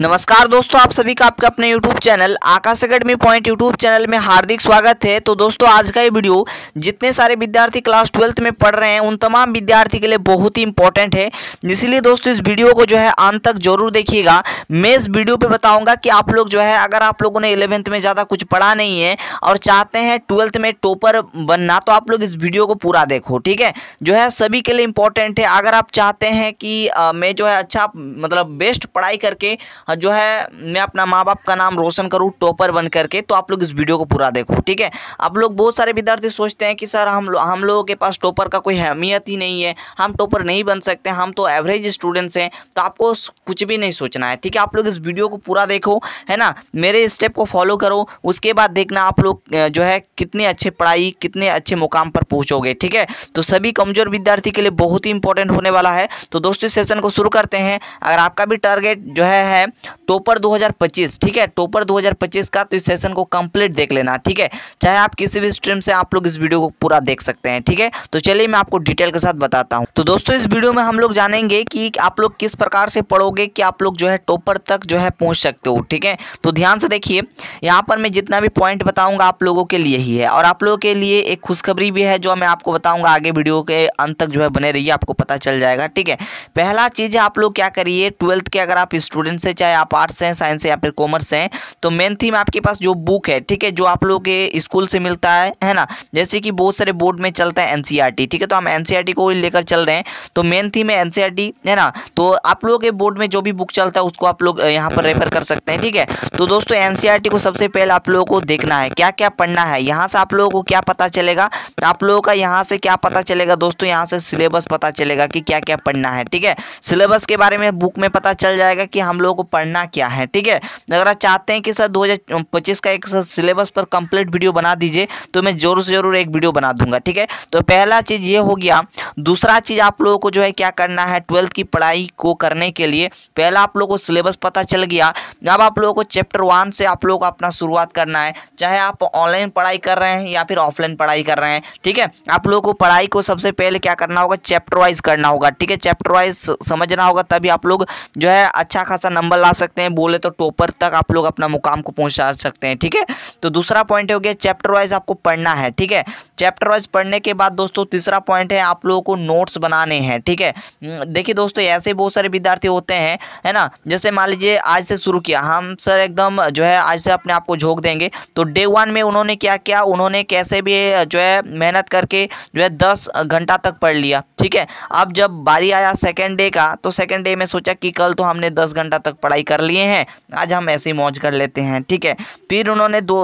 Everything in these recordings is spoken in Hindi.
नमस्कार दोस्तों आप सभी का आपके अपने YouTube channel Aakash academy point YouTube channel में हार्दिक स्वागत है तो दोस्तों आज का ये वीडियो जितने सारे विद्यार्थी क्लास ट्वेल्थ में पढ़ रहे हैं उन तमाम विद्यार्थी के लिए बहुत ही इंपॉर्टेंट है इसीलिए दोस्तों इस वीडियो को जो है अंत तक जरूर देखिएगा मैं इस वीडियो पर बताऊँगा कि आप लोग जो है अगर आप लोगों ने इलेवेंथ में ज़्यादा कुछ पढ़ा नहीं है और चाहते हैं ट्वेल्थ में टॉपर बनना तो आप लोग इस वीडियो को पूरा देखो ठीक है जो है सभी के लिए इंपॉर्टेंट है अगर आप चाहते हैं कि मैं जो है अच्छा मतलब बेस्ट पढ़ाई करके हाँ, जो है मैं अपना माँ बाप का नाम रोशन करूँ टॉपर बन करके तो आप लोग इस वीडियो को पूरा देखो ठीक है आप लोग बहुत सारे विद्यार्थी सोचते हैं कि सर हम लो, हम लोगों के पास टॉपर का कोई अहमियत ही नहीं है हम टॉपर नहीं बन सकते हम तो एवरेज स्टूडेंट्स हैं तो आपको कुछ भी नहीं सोचना है ठीक है आप लोग इस वीडियो को पूरा देखो है ना मेरे स्टेप को फॉलो करो उसके बाद देखना आप लोग जो है कितने अच्छे पढ़ाई कितने अच्छे मुकाम पर पहुँचोगे ठीक है तो सभी कमज़ोर विद्यार्थी के लिए बहुत ही इंपॉर्टेंट होने वाला है तो दोस्तों सेशन को शुरू करते हैं अगर आपका भी टारगेट जो है, है टोपर 2025 ठीक है टोपर 2025 का तो इस सेशन को कंप्लीट देख लेना ठीक है चाहे आप किसी भी स्ट्रीम से आप लोग इस वीडियो को पूरा देख सकते हैं ठीक है तो चलिए मैं आपको डिटेल के साथ बताता हूँ तो दोस्तों इस वीडियो में हम लोग जानेंगे कि आप लोग किस प्रकार से पढ़ोगे कि आप लोग जो है टोपर तक जो है पहुँच सकते हो ठीक है तो ध्यान से देखिए यहाँ पर मैं जितना भी पॉइंट बताऊँगा आप लोगों के लिए ही है और आप लोगों के लिए एक खुशखबरी भी है जो मैं आपको बताऊँगा आगे वीडियो के अंत तक जो है बने रहिए आपको पता चल जाएगा ठीक है पहला चीज़ आप लोग क्या करिए ट्वेल्थ के अगर आप स्टूडेंट से चाहे आप आर्ट्स हैं साइंस हैं या फिर कॉमर्स हैं तो मेन थीम आपके पास जो बुक है ठीक है जो आप लोग के स्कूल से मिलता है है ना जैसे कि बहुत सारे बोर्ड में चलता है एनसीईआरटी e ठीक है तो हम एनसीईआरटी e को लेकर चल रहे हैं तो मेन थीम है एनसीईआरटी e है ना तो आप लोगों के बोर्ड में जो भी बुक चलता है उसको आप लोग यहाँ पर रेफर कर सकते हैं ठीक है तो दोस्तों एनसीईआरटी को सबसे पहले आप लोगों को देखना है क्या क्या पढ़ना है यहाँ से आप लोगों को क्या पता चलेगा आप लोगों का यहाँ से क्या पता चलेगा दोस्तों यहाँ से सिलेबस पता चलेगा कि क्या क्या पढ़ना है ठीक है सिलेबस के बारे में बुक में पता चल जाएगा कि हम लोगों को पढ़ना क्या है ठीक है अगर आप चाहते हैं कि सर 2025 का एक सिलेबस पर कंप्लीट वीडियो बना दीजिए तो मैं जोर से ज़रूर एक वीडियो बना दूंगा ठीक है तो पहला चीज़ ये हो गया दूसरा चीज़ आप लोगों को जो है क्या करना है ट्वेल्थ की पढ़ाई को करने के लिए पहला आप लोगों को सिलेबस पता चल गया अब आप लोगों को चैप्टर वन से आप लोगों को अपना शुरुआत करना है चाहे आप ऑनलाइन पढ़ाई कर रहे हैं या फिर ऑफलाइन पढ़ाई कर रहे हैं ठीक है आप लोगों को पढ़ाई को सबसे पहले क्या करना होगा चैप्टर वाइज करना होगा ठीक है चैप्टर वाइज समझना होगा तभी आप लोग जो है अच्छा खासा नंबर ला सकते हैं बोले तो टॉपर तक आप लोग अपना मुकाम को पहुंचा सकते हैं ठीक है तो दूसरा पॉइंट हो गया चैप्टर वाइज आपको पढ़ना है ठीक है चैप्टर वाइज पढ़ने के बाद दोस्तों तीसरा पॉइंट है आप लोगों को नोट्स बनाने हैं ठीक है हम्म, देखिए दोस्तों ऐसे बहुत सारे विद्यार्थी होते हैं है ना जैसे मान लीजिए आज से शुरू किया हम सर एकदम जो है आज से अपने आप को झोंक देंगे तो डे वन में उन्होंने क्या किया उन्होंने कैसे भी जो है मेहनत करके जो है दस घंटा तक पढ़ लिया ठीक है अब जब बारी आया सेकेंड डे का तो सेकेंड डे में सोचा कि कल तो हमने दस घंटा तक पढ़ा पढ़ाई कर लिए हैं आज हम ऐसे ही मौज कर लेते हैं ठीक है फिर उन्होंने दो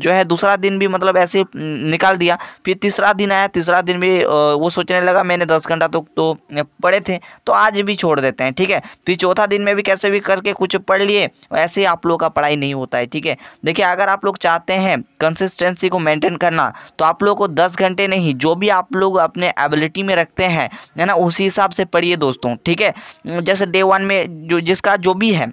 जो है दूसरा दिन भी मतलब ऐसे निकाल दिया फिर तीसरा दिन आया तीसरा दिन भी वो सोचने लगा मैंने दस घंटा तो, तो पढ़े थे तो आज भी छोड़ देते हैं ठीक है फिर चौथा दिन में भी कैसे भी करके कुछ पढ़ लिए ऐसे ही आप लोग का पढ़ाई नहीं होता है ठीक है देखिए अगर आप लोग चाहते हैं कंसिस्टेंसी को मेंटेन करना तो आप लोग को दस घंटे नहीं जो भी आप लोग अपने एबिलिटी में रखते हैं है ना उसी हिसाब से पढ़िए दोस्तों ठीक है जैसे डे वन में जो जिसका जो भी है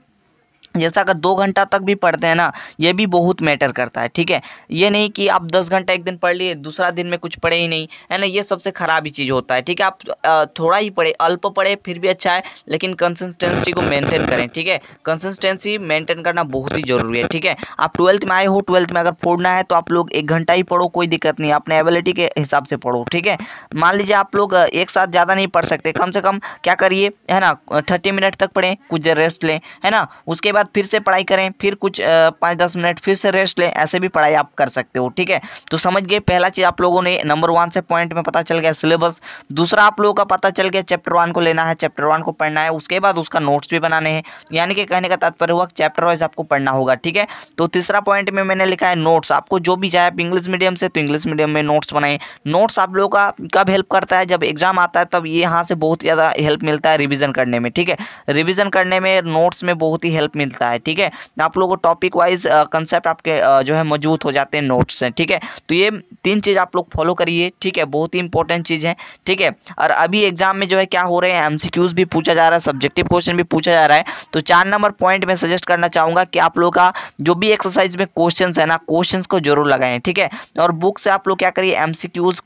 जैसा अगर दो घंटा तक भी पढ़ते हैं ना ये भी बहुत मैटर करता है ठीक है ये नहीं कि आप दस घंटा एक दिन पढ़ लिए दूसरा दिन में कुछ पढ़े ही नहीं है ना ये सबसे खराब ही चीज़ होता है ठीक है आप थोड़ा ही पढ़े अल्प पढ़े फिर भी अच्छा है लेकिन कंसिस्टेंसी को मेंटेन करें ठीक है कंसिस्टेंसी मेंटेन करना बहुत ही ज़रूरी है ठीक है आप ट्वेल्थ में आए हो ट्वेल्थ में अगर पढ़ना है तो आप लोग एक घंटा ही पढ़ो कोई दिक्कत नहीं अपने एबिलिटी के हिसाब से पढ़ो ठीक है मान लीजिए आप लोग एक साथ ज़्यादा नहीं पढ़ सकते कम से कम क्या करिए है ना थर्टी मिनट तक पढ़ें कुछ देर रेस्ट लें है ना उसके बाद बाद फिर से पढ़ाई करें फिर कुछ पाँच दस मिनट फिर से रेस्ट लें ऐसे भी पढ़ाई आप कर सकते हो ठीक है तो समझ गए पहला चीज़ आप लोगों ने नंबर वन से पॉइंट में पता चल गया सिलेबस दूसरा आप लोगों का पता चल गया चैप्टर वन को लेना है चैप्टर वन को पढ़ना है उसके बाद उसका नोट्स भी बनाने हैं यानी कि कहने का तात्पर्य हुआ चैप्टर वाइज आपको पढ़ना होगा ठीक है तो तीसरा पॉइंट में मैंने लिखा है नोट्स आपको जो भी जाए आप इंग्लिश मीडियम से तो इंग्लिश मीडियम में नोट्स बनाएं नोट्स आप लोगों का कब हेल्प करता है जब एग्जाम आता है तब यहाँ से बहुत ज़्यादा हेल्प मिलता है रिविज़न करने में ठीक है रिविज़न करने में नोट्स में बहुत ही हेल्प मिलता मिलता है ठीक है आप लोगों को टॉपिक वाइज कंसेप्ट आपके जो है मौजूद हो जाते हैं नोट्स से ठीक है तो ये तीन चीज़ आप लोग फॉलो करिए ठीक है बहुत ही इंपॉर्टेंट चीज़ है ठीक है और अभी एग्जाम में जो है क्या हो रहे हैं एमसीक्यूज भी पूछा जा रहा है सब्जेक्टिव क्वेश्चन भी पूछा जा रहा है तो चार नंबर पॉइंट में सजेस्ट करना चाहूँगा कि आप लोग का जो भी एक्सरसाइज में क्वेश्चन है ना क्वेश्चन को जरूर लगाएं ठीक है और बुक से आप लोग क्या करिए एम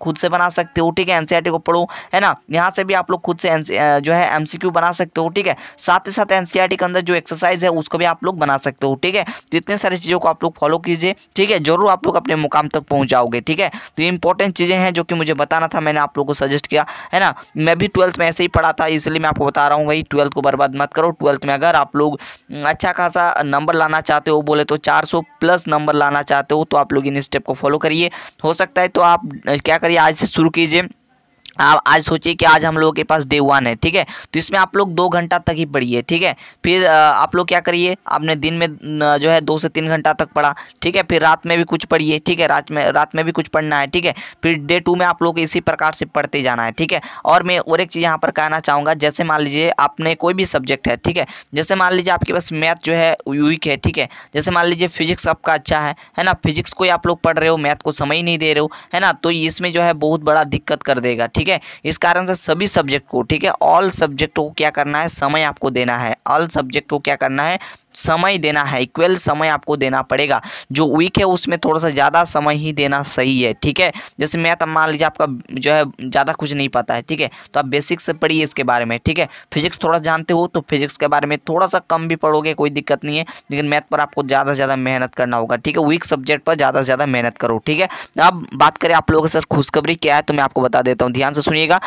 खुद से बना सकते हो ठीक है एन e को पढ़ो है ना यहाँ से भी आप लोग खुद से जो है एम बना सकते हो ठीक है साथ ही साथ एन e के अंदर जो एक्सरसाइज है उसको उसको भी आप लोग बना सकते हो ठीक है तो इतने सारी चीज़ों को आप लोग फॉलो कीजिए ठीक है जरूर आप लोग अपने मुकाम तक पहुँच जाओगे ठीक है तो ये इंपॉर्टेंट चीज़ें हैं जो कि मुझे बताना था मैंने आप लोग को सजेस्ट किया है ना मैं भी ट्वेल्थ में ऐसे ही पढ़ा था इसलिए मैं आपको बता रहा हूँ भाई ट्वेल्थ को बर्बाद मत करो ट्वेल्थ में अगर आप लोग अच्छा खासा नंबर लाना चाहते हो बोले तो चार प्लस नंबर लाना चाहते हो तो आप लोग इन स्टेप को फॉलो करिए हो सकता है तो आप क्या करिए आज से शुरू कीजिए आप आज सोचिए कि आज हम लोगों के पास डे वन है ठीक है तो इसमें आप लोग दो घंटा तक ही पढ़िए ठीक है फिर आप लोग क्या करिए आपने दिन में जो है दो से तीन घंटा तक पढ़ा ठीक है फिर रात में भी कुछ पढ़िए ठीक है रात में रात में भी कुछ पढ़ना है ठीक है फिर डे टू में आप लोग इसी प्रकार से पढ़ते जाना है ठीक है और मैं और एक चीज़ यहाँ पर कहना चाहूँगा जैसे मान लीजिए आपने कोई भी सब्जेक्ट है ठीक है जैसे मान लीजिए आपके पास मैथ जो है वीक है ठीक है जैसे मान लीजिए फिजिक्स आपका अच्छा है है ना फिजिक्स को आप लोग पढ़ रहे हो मैथ को समझ नहीं दे रहे हो है ना तो इसमें जो है बहुत बड़ा दिक्कत कर देगा ठीक ठीक है इस कारण से सभी सब्जेक्ट को ठीक है ऑल सब्जेक्ट को क्या करना है समय आपको देना है ऑल सब्जेक्ट को क्या करना है समय देना है इक्वल समय आपको देना पड़ेगा जो वीक है उसमें थोड़ा सा ज़्यादा समय ही देना सही है ठीक है जैसे मैथ तो मान लीजिए आपका जो है ज़्यादा कुछ नहीं पता है ठीक है तो आप बेसिक से पढ़िए इसके बारे में ठीक है फिजिक्स थोड़ा जानते हो तो फिजिक्स के बारे में थोड़ा सा कम भी पढ़ोगे कोई दिक्कत नहीं है लेकिन मैथ पर आपको ज़्यादा से ज़्यादा मेहनत करना होगा ठीक है वीक सब्जेक्ट पर ज़्यादा से ज़्यादा मेहनत करो ठीक है अब बात करें आप लोगों के सर खुशखबरी क्या है तो मैं आपको बता देता हूँ ध्यान से सुनिएगा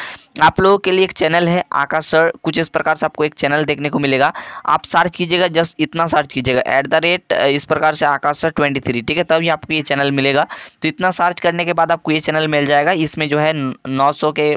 आप लोगों के लिए एक चैनल है आकाश सर कुछ इस प्रकार से आपको एक चैनल देखने को मिलेगा आप सर्च कीजिएगा जस्ट इतना सर्च कीजिएगा एट द रेट इस प्रकार से आकाश सर ट्वेंटी थ्री ठीक है तभी आपको ये चैनल मिलेगा तो इतना सर्च करने के बाद आपको ये चैनल मिल जाएगा इसमें जो है नौ सौ के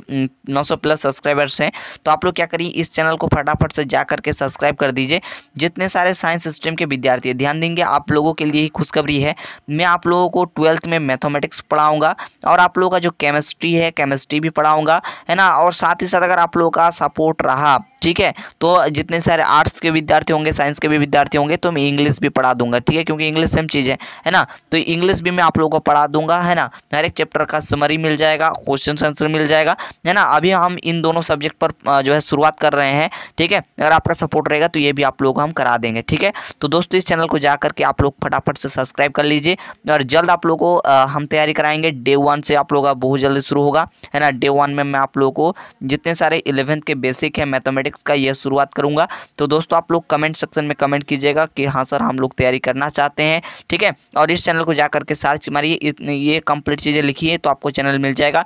नौ सौ प्लस सब्सक्राइबर्स हैं तो आप लोग क्या करिए इस चैनल को फटाफट से जा करके सब्सक्राइब कर दीजिए जितने सारे साइंस स्ट्रीम के विद्यार्थी ध्यान देंगे आप लोगों के लिए ही खुशखबरी है मैं आप लोगों को ट्वेल्थ में मैथमेटिक्स पढ़ाऊँगा और आप लोगों का जो केमिस्ट्री है केमिस्ट्री भी पढ़ाऊँगा है ना और और साथ ही साथ अगर आप लोगों का सपोर्ट रहा ठीक है तो जितने सारे आर्ट्स के विद्यार्थी होंगे साइंस के भी विद्यार्थी होंगे तो मैं इंग्लिश भी पढ़ा दूंगा ठीक है क्योंकि इंग्लिश सेम चीज़ है है ना तो इंग्लिश भी मैं आप लोगों को पढ़ा दूंगा है ना हर एक चैप्टर का समरी मिल जाएगा क्वेश्चन आंसर मिल जाएगा है ना अभी हम इन दोनों सब्जेक्ट पर जो है शुरुआत कर रहे हैं ठीक है अगर आपका सपोर्ट रहेगा तो ये भी आप लोग हम करा देंगे ठीक है तो दोस्तों इस चैनल को जा करके आप लोग फटाफट से सब्सक्राइब कर लीजिए और जल्द आप लोग को हम तैयारी कराएंगे डे वन से आप लोग का बहुत जल्दी शुरू होगा है ना डे वन में मैं आप लोगों को जितने सारे इलेवेंथ के बेसिक है मैथमेटिक्स मैथमेटिक्स का यह शुरुआत करूँगा तो दोस्तों आप लोग कमेंट सेक्शन में कमेंट कीजिएगा कि हाँ सर हम लोग तैयारी करना चाहते हैं ठीक है और इस चैनल को जाकर के सर्च मारिए ये कंप्लीट चीज़ें लिखिए तो आपको चैनल मिल जाएगा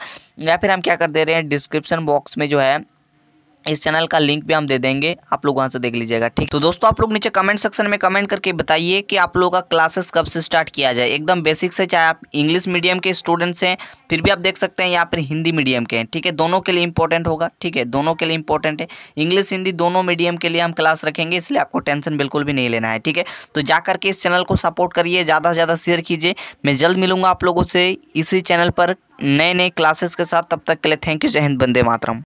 या फिर हम क्या कर दे रहे हैं डिस्क्रिप्शन बॉक्स में जो है इस चैनल का लिंक भी हम दे देंगे आप लोग वहां से देख लीजिएगा ठीक तो दोस्तों आप लोग नीचे कमेंट सेक्शन में कमेंट करके बताइए कि आप लोगों का क्लासेस कब से स्टार्ट किया जाए एकदम बेसिक से चाहे आप इंग्लिश मीडियम के स्टूडेंट्स हैं फिर भी आप देख सकते हैं यहाँ पर हिंदी मीडियम के हैं ठीक है दोनों के लिए इंपॉर्टेंट होगा ठीक है दोनों के लिए इंपॉर्टेंट है इंग्लिश हिंदी दोनों मीडियम के लिए हम क्लास रखेंगे इसलिए आपको टेंशन बिल्कुल भी नहीं लेना है ठीक है तो जा करके इस चैनल को सपोर्ट करिए ज़्यादा से ज़्यादा शेयर कीजिए मैं जल्द मिलूंगा आप लोगों से इसी चैनल पर नए नए क्लासेस के साथ तब तक के लिए थैंक यू जय हिंद बंदे मातरम